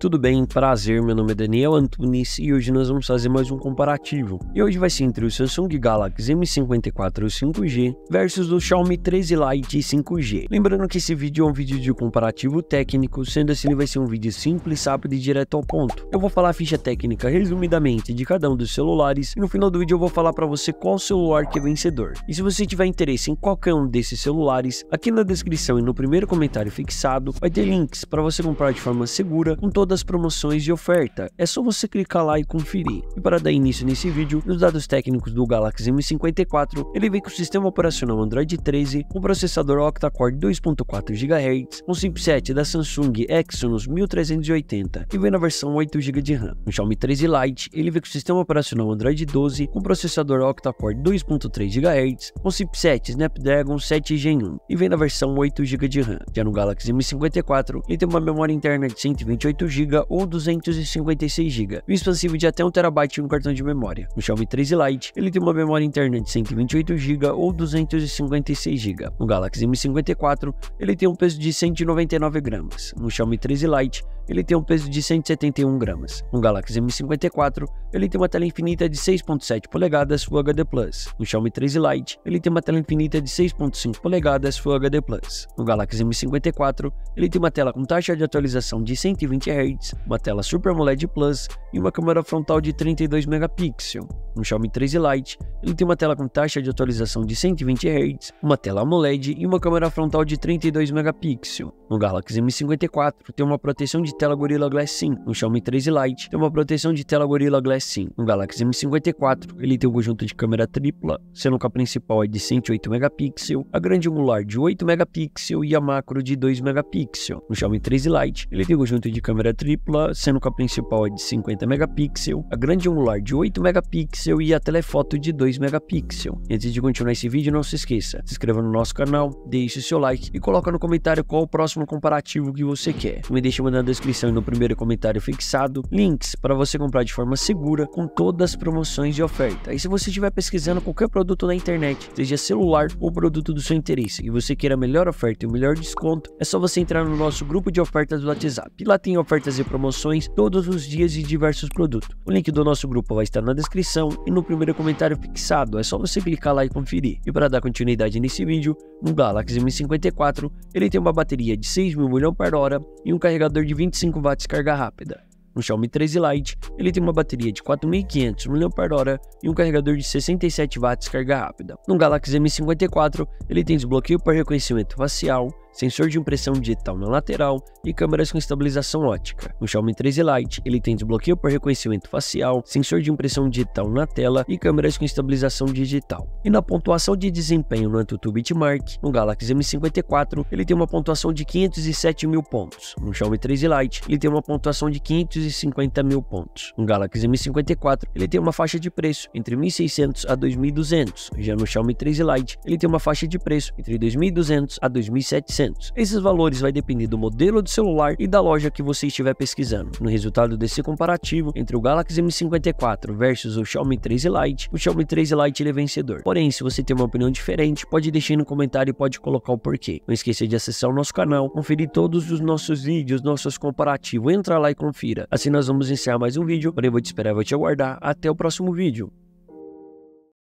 Tudo bem? Prazer, meu nome é Daniel Antunes e hoje nós vamos fazer mais um comparativo. E hoje vai ser entre o Samsung Galaxy M54 5G versus o Xiaomi 13 Lite 5G. Lembrando que esse vídeo é um vídeo de comparativo técnico, sendo assim ele vai ser um vídeo simples, rápido e direto ao ponto. Eu vou falar a ficha técnica resumidamente de cada um dos celulares e no final do vídeo eu vou falar para você qual celular que é vencedor. E se você tiver interesse em qualquer um desses celulares, aqui na descrição e no primeiro comentário fixado vai ter links para você comprar de forma segura com todo das promoções de oferta. É só você clicar lá e conferir. E para dar início nesse vídeo, nos dados técnicos do Galaxy M54, ele vem com o sistema operacional Android 13, com processador octa-core 2.4 GHz, um chipset da Samsung Exynos 1380 e vem na versão 8 GB de RAM. No Xiaomi 13 Lite, ele vem com o sistema operacional Android 12, com processador octa-core 2.3 GHz, um chipset Snapdragon 7 Gen 1 e vem na versão 8 GB de RAM. Já no Galaxy M54, ele tem uma memória interna de 128 GB GB ou 256 GB, e expansivo de até 1TB em um cartão de memória. No Xiaomi 13 Lite, ele tem uma memória interna de 128 GB ou 256 GB. No Galaxy M54, ele tem um peso de 199 gramas. No Xiaomi 13 Lite, ele tem um peso de 171 gramas. No Galaxy M54, ele tem uma tela infinita de 6.7 polegadas Full HD+. No Xiaomi 13 Lite, ele tem uma tela infinita de 6.5 polegadas Full HD+. No Galaxy M54, ele tem uma tela com taxa de atualização de 120 Hz, uma tela Super AMOLED Plus e uma câmera frontal de 32 megapixels. No Xiaomi 13 Lite, ele tem uma tela com taxa de atualização de 120 Hz, uma tela AMOLED e uma câmera frontal de 32 megapixels no Galaxy M54, tem uma proteção de tela Gorilla Glass 5 no Xiaomi 13 Lite, tem uma proteção de tela Gorilla Glass 5 no Galaxy M54, ele tem um conjunto de câmera tripla, sendo que a principal é de 108 megapixels, a grande angular de 8 megapixels e a macro de 2 megapixels. No Xiaomi 13 Lite, ele tem um conjunto de câmera tripla, sendo que a principal é de 50 megapixels, a grande angular de 8 megapixels e a telefoto de 2 megapixels. Antes de continuar esse vídeo, não se esqueça, se inscreva no nosso canal, deixe seu like e coloca no comentário qual o próximo próximo comparativo que você quer. Me deixa na descrição e no primeiro comentário fixado links para você comprar de forma segura com todas as promoções e oferta. E se você estiver pesquisando qualquer produto na internet, seja celular ou produto do seu interesse, e você queira a melhor oferta e o melhor desconto, é só você entrar no nosso grupo de ofertas do WhatsApp. lá tem ofertas e promoções todos os dias de diversos produtos. O link do nosso grupo vai estar na descrição e no primeiro comentário fixado. É só você clicar lá e conferir. E para dar continuidade nesse vídeo, no Galaxy M54 ele tem uma bateria de 6 mil milhão por hora e um carregador de 25 watts carga rápida. No Xiaomi 13 Lite, ele tem uma bateria de 4.500 mAh e um carregador de 67 watts carga rápida. No Galaxy M54, ele tem desbloqueio para reconhecimento facial, sensor de impressão digital na lateral e câmeras com estabilização ótica. No Xiaomi 13 Lite, ele tem desbloqueio por reconhecimento facial, sensor de impressão digital na tela e câmeras com estabilização digital. E na pontuação de desempenho no AnTuTu Bitmark, no Galaxy M54, ele tem uma pontuação de 507 mil pontos. No Xiaomi 13 Lite, ele tem uma pontuação de 500 250 mil pontos. Um Galaxy M54 ele tem uma faixa de preço entre 1.600 a 2.200. Já no Xiaomi 13 Lite ele tem uma faixa de preço entre 2.200 a 2.700. Esses valores vai depender do modelo do celular e da loja que você estiver pesquisando. No resultado desse comparativo entre o Galaxy M54 versus o Xiaomi 13 Lite, o Xiaomi 13 Lite ele é vencedor. Porém, se você tem uma opinião diferente, pode deixar no comentário e pode colocar o porquê. Não esqueça de acessar o nosso canal, conferir todos os nossos vídeos, nossos comparativos. Entra lá e confira. Assim nós vamos iniciar mais um vídeo, porém vou te esperar, vou te aguardar até o próximo vídeo.